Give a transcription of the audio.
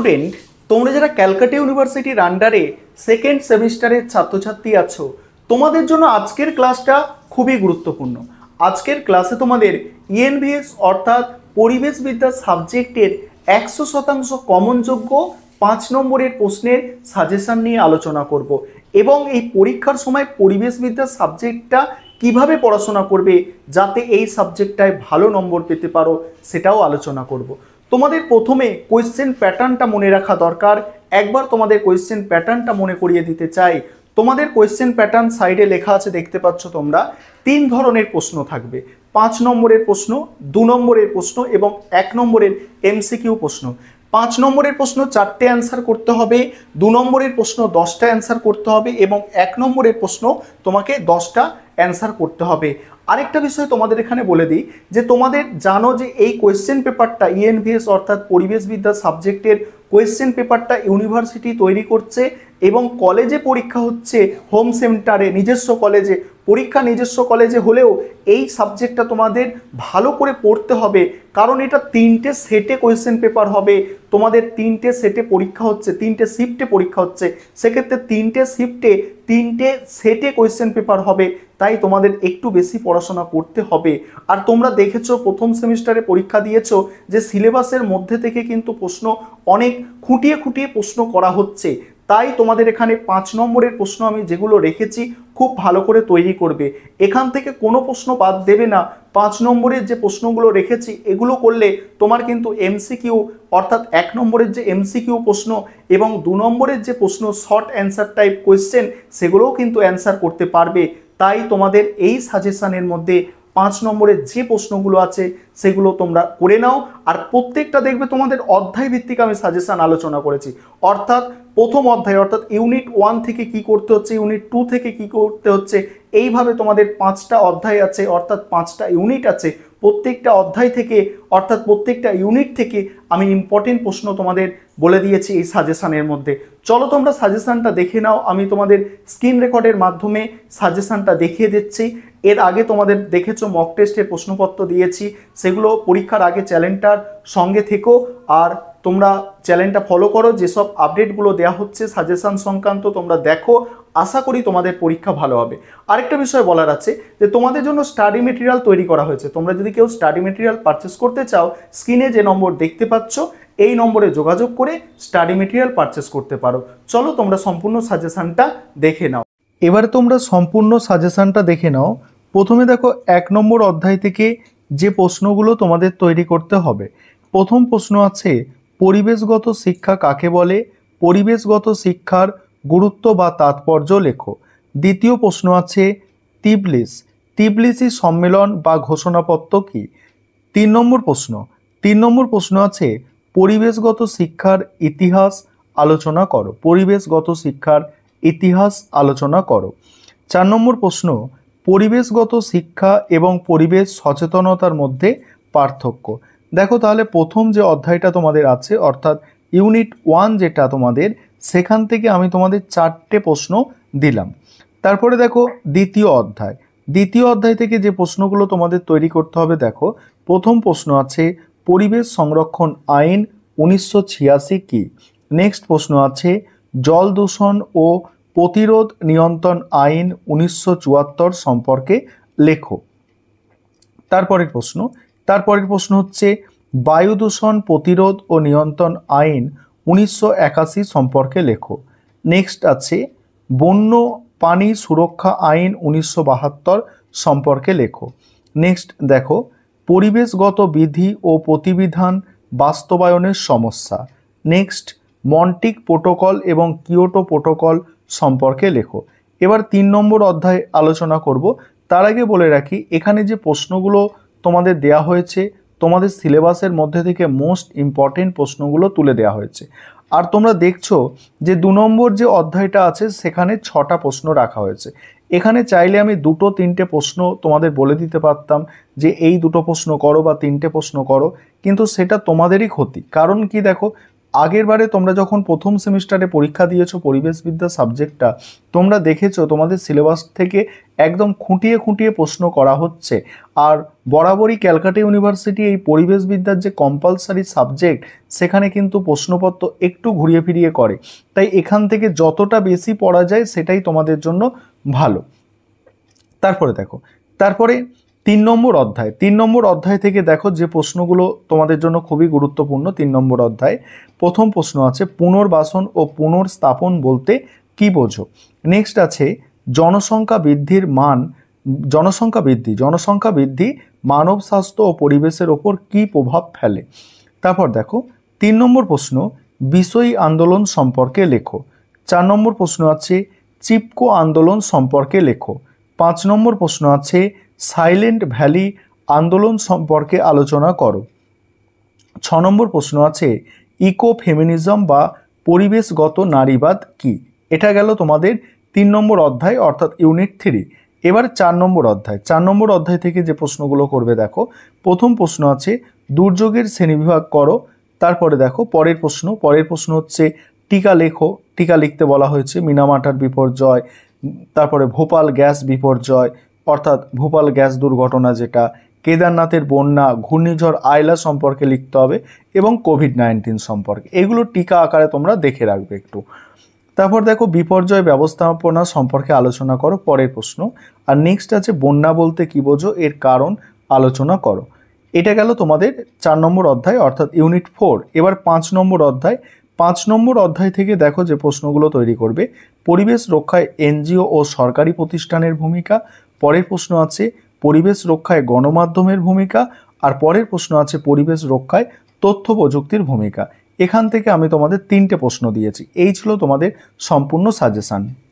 student তোমরা যারা ক্যালকাটা ইউনিভার্সিটির আন্ডারে সেকেন্ড সেমিস্টারের ছাত্রছাত্রী আছো তোমাদের জন্য আজকের ক্লাসটা খুবই গুরুত্বপূর্ণ আজকের ক্লাসে তোমাদের ইএনভিএস e অর্থাৎ পরিবেশবিদ্যা সাবজেক্টের একশো শতাংশ কমনযোগ্য পাঁচ নম্বরের প্রশ্নের সাজেশান নিয়ে আলোচনা করব এবং এই পরীক্ষার সময় পরিবেশবিদ্যা সাবজেক্টটা কিভাবে পড়াশোনা করবে যাতে এই সাবজেক্টটায় ভালো নম্বর পেতে পারো সেটাও আলোচনা করব তোমাদের প্রথমে কোয়েশ্চেন প্যাটার্নটা মনে রাখা দরকার একবার তোমাদের কোয়েশ্চেন প্যাটার্নটা মনে করিয়ে দিতে চাই তোমাদের কোয়েশ্চেন প্যাটার্ন সাইডে লেখা আছে দেখতে পাচ্ছ তোমরা তিন ধরনের প্রশ্ন থাকবে পাঁচ নম্বরের প্রশ্ন দু নম্বরের প্রশ্ন এবং এক নম্বরের এমসিকিউ প্রশ্ন পাঁচ নম্বরের প্রশ্ন চারটে অ্যান্সার করতে হবে দু নম্বরের প্রশ্ন দশটা অ্যান্সার করতে হবে এবং এক নম্বরের প্রশ্ন তোমাকে দশটা অ্যান্সার করতে হবে আরেকটা বিষয় তোমাদের এখানে বলে দিই যে তোমাদের জানো যে এই কোয়েশ্চেন পেপারটা ইএনভিএস অর্থাৎ পরিবেশবিদ্যা সাবজেক্টের কোয়েশ্চেন পেপারটা ইউনিভার্সিটি তৈরি করছে এবং কলেজে পরীক্ষা হচ্ছে হোম সেন্টারে নিজস্ব কলেজে পরীক্ষা নিজস্ব কলেজে হলেও এই সাবজেক্টটা তোমাদের ভালো করে পড়তে হবে কারণ এটা তিনটে সেটে কোয়েশ্চেন পেপার হবে তোমাদের তিনটে সেটে পরীক্ষা হচ্ছে তিনটে শিফটে পরীক্ষা হচ্ছে সেক্ষেত্রে তিনটে শিফটে তিনটে সেটে কোয়েশ্চেন পেপার হবে তাই তোমাদের একটু বেশি পড়াশোনা করতে হবে আর তোমরা দেখেছো প্রথম সেমিস্টারে পরীক্ষা দিয়েছ যে সিলেবাসের মধ্যে থেকে কিন্তু প্রশ্ন অনেক খুঁটিয়ে খুঁটিয়ে প্রশ্ন করা হচ্ছে তাই তোমাদের এখানে পাঁচ নম্বরের প্রশ্ন আমি যেগুলো রেখেছি খুব ভালো করে তৈরি করবে এখান থেকে কোনো প্রশ্ন বাদ দেবে না পাঁচ নম্বরের যে প্রশ্নগুলো রেখেছি এগুলো করলে তোমার কিন্তু এমসিকিউ অর্থাৎ এক নম্বরের যে এমসিকিউ প্রশ্ন এবং দু নম্বরের যে প্রশ্ন শর্ট অ্যান্সার টাইপ কোয়েশ্চেন সেগুলোও কিন্তু অ্যান্সার করতে পারবে তাই তোমাদের এই সাজেশানের মধ্যে পাঁচ নম্বরের যে প্রশ্নগুলো আছে সেগুলো তোমরা করে নাও আর প্রত্যেকটা দেখবে তোমাদের অধ্যায় ভিত্তিক আমি সাজেশান আলোচনা করেছি অর্থাৎ প্রথম অধ্যায় অর্থাৎ ইউনিট ওয়ান থেকে কি করতে হচ্ছে ইউনিট টু থেকে কি করতে হচ্ছে এইভাবে তোমাদের পাঁচটা অধ্যায় আছে অর্থাৎ পাঁচটা ইউনিট আছে প্রত্যেকটা অধ্যায় থেকে অর্থাৎ প্রত্যেকটা ইউনিট থেকে আমি ইম্পর্টেন্ট প্রশ্ন তোমাদের বলে দিয়েছি এই সাজেশানের মধ্যে চলো তোমরা সাজেশানটা দেখে নাও আমি তোমাদের স্ক্রিন রেকর্ডের মাধ্যমে সাজেশানটা দেখিয়ে দিচ্ছি এর আগে তোমাদের দেখেছো মক টেস্টের প্রশ্নপত্র দিয়েছি সেগুলো পরীক্ষার আগে চ্যালেঞ্জটার সঙ্গে থেকো আর তোমরা চ্যানেলটা ফলো করো যেসব আপডেটগুলো দেওয়া হচ্ছে সাজেশান সংক্রান্ত তোমরা দেখো আশা করি তোমাদের পরীক্ষা ভালো হবে আরেকটা বিষয় বলার আছে যে তোমাদের জন্য স্টাডি মেটেরিয়াল তৈরি করা হয়েছে তোমরা যদি কেউ স্টাডি মেটেরিয়াল পারচেস করতে চাও স্ক্রিনে যে নম্বর দেখতে পাচ্ছ এই নম্বরে যোগাযোগ করে স্টাডি মেটেরিয়াল পারচেস করতে পারো চলো তোমরা সম্পূর্ণ সাজেশানটা দেখে নাও এবারে তোমরা সম্পূর্ণ সাজেশানটা দেখে নাও প্রথমে দেখো এক নম্বর অধ্যায় থেকে যে প্রশ্নগুলো তোমাদের তৈরি করতে হবে প্রথম প্রশ্ন আছে পরিবেশগত শিক্ষা কাকে বলে পরিবেশগত শিক্ষার গুরুত্ব বা তাৎপর্য লেখো দ্বিতীয় প্রশ্ন আছে তিবলিস তিবলিসি সম্মেলন বা ঘোষণাপত্র কি তিন নম্বর প্রশ্ন তিন নম্বর প্রশ্ন আছে পরিবেশগত শিক্ষার ইতিহাস আলোচনা করো পরিবেশগত শিক্ষার ইতিহাস আলোচনা করো চার নম্বর প্রশ্ন পরিবেশগত শিক্ষা এবং পরিবেশ সচেতনতার মধ্যে পার্থক্য দেখো তাহলে প্রথম যে অধ্যায়টা তোমাদের আছে অর্থাৎ ইউনিট ওয়ান যেটা তোমাদের সেখান থেকে আমি তোমাদের চারটে প্রশ্ন দিলাম তারপরে দেখো দ্বিতীয় অধ্যায় দ্বিতীয় অধ্যায় থেকে যে প্রশ্নগুলো তোমাদের তৈরি করতে হবে দেখো প্রথম প্রশ্ন আছে পরিবেশ সংরক্ষণ আইন উনিশশো ছিয়াশি কী নেক্সট প্রশ্ন আছে জল দূষণ ও প্রতিরোধ নিয়ন্ত্রণ আইন উনিশশো সম্পর্কে লেখো তারপরের প্রশ্ন তারপরের প্রশ্ন হচ্ছে বায়ু দূষণ প্রতিরোধ ও নিয়ন্ত্রণ আইন উনিশশো সম্পর্কে লেখো নেক্সট আছে বন্য পানি সুরক্ষা আইন উনিশশো সম্পর্কে লেখো নেক্সট দেখো পরিবেশগত বিধি ও প্রতিবিধান বাস্তবায়নের সমস্যা নেক্সট মন্টিক প্রোটোকল এবং কিওটো প্রোটোকল সম্পর্কে লেখো এবার তিন নম্বর অধ্যায় আলোচনা করব তার আগে বলে রাখি এখানে যে প্রশ্নগুলো তোমাদের দেয়া হয়েছে তোমাদের সিলেবাসের মধ্যে থেকে মোস্ট ইম্পর্টেন্ট প্রশ্নগুলো তুলে দেওয়া হয়েছে আর তোমরা দেখছো যে দু নম্বর যে অধ্যায়টা আছে সেখানে ছটা প্রশ্ন রাখা হয়েছে এখানে চাইলে আমি দুটো তিনটে প্রশ্ন তোমাদের বলে দিতে পারতাম যে এই দুটো প্রশ্ন করো বা তিনটে প্রশ্ন করো কিন্তু সেটা তোমাদেরই ক্ষতি কারণ কি দেখো আগের বারে তোমরা যখন প্রথম সেমিস্টারে পরীক্ষা দিয়েছো পরিবেশবিদ্যা সাবজেক্টটা তোমরা দেখেছো তোমাদের সিলেবাস থেকে একদম খুঁটিয়ে খুঁটিয়ে প্রশ্ন করা হচ্ছে আর বরাবরই ক্যালকাটা ইউনিভার্সিটি এই পরিবেশবিদ্যার যে কম্পালসারি সাবজেক্ট সেখানে কিন্তু প্রশ্নপত্র একটু ঘুরিয়ে ফিরিয়ে করে তাই এখান থেকে যতটা বেশি পড়া যায় সেটাই তোমাদের জন্য ভালো তারপরে দেখো তারপরে তিন নম্বর অধ্যায় তিন নম্বর অধ্যায় থেকে দেখো যে প্রশ্নগুলো তোমাদের জন্য খুবই গুরুত্বপূর্ণ তিন নম্বর অধ্যায় প্রথম প্রশ্ন আছে পুনর্বাসন ও পুনর্স্থাপন বলতে কি বোঝো নেক্সট আছে জনসংখ্যা বৃদ্ধির মান জনসংখ্যা বৃদ্ধি জনসংখ্যা বৃদ্ধি মানব স্বাস্থ্য ও পরিবেশের ওপর কি প্রভাব ফেলে তারপর দেখো তিন নম্বর প্রশ্ন বিষয়ী আন্দোলন সম্পর্কে লেখো চার নম্বর প্রশ্ন আছে চিপকো আন্দোলন সম্পর্কে লেখো পাঁচ নম্বর প্রশ্ন আছে সাইলেন্ট ভ্যালি আন্দোলন সম্পর্কে আলোচনা করো ছ নম্বর প্রশ্ন আছে ইকো ফেমিনিজম বা পরিবেশগত নারীবাদ কি এটা গেল তোমাদের তিন নম্বর অধ্যায় অর্থাৎ ইউনিট থ্রি এবার চার নম্বর অধ্যায় চার নম্বর অধ্যায় থেকে যে প্রশ্নগুলো করবে দেখো প্রথম প্রশ্ন আছে দুর্যোগের শ্রেণীবিভাগ করো তারপরে দেখো পরের প্রশ্ন পরের প্রশ্ন হচ্ছে টিকা লেখো টিকা লিখতে বলা হয়েছে মিনামাটার বিপর্যয় তারপরে ভোপাল গ্যাস বিপর্যয় অর্থাৎ ভোপাল গ্যাস দুর্ঘটনা যেটা কেদারনাথের বন্যা ঘূর্ণিঝড় আয়লা সম্পর্কে লিখতে হবে এবং কোভিড নাইন্টিন সম্পর্কে এগুলো টিকা আকারে তোমরা দেখে রাখবে একটু তারপর দেখো বিপর্যয় ব্যবস্থাপনা সম্পর্কে আলোচনা করো পরের প্রশ্ন আর নেক্সট আছে বন্যা বলতে কী বোঝো এর কারণ আলোচনা করো এটা গেল তোমাদের চার নম্বর অধ্যায় অর্থাৎ ইউনিট ফোর এবার পাঁচ নম্বর অধ্যায় পাঁচ নম্বর অধ্যায় থেকে দেখো যে প্রশ্নগুলো তৈরি করবে পরিবেশ রক্ষায় এনজিও ও সরকারি প্রতিষ্ঠানের ভূমিকা পরের প্রশ্ন আছে পরিবেশ রক্ষায় গণমাধ্যমের ভূমিকা আর পরের প্রশ্ন আছে পরিবেশ রক্ষায় তথ্য প্রযুক্তির ভূমিকা এখান থেকে আমি তোমাদের তিনটে প্রশ্ন দিয়েছি এই ছিল তোমাদের সম্পূর্ণ সাজেশান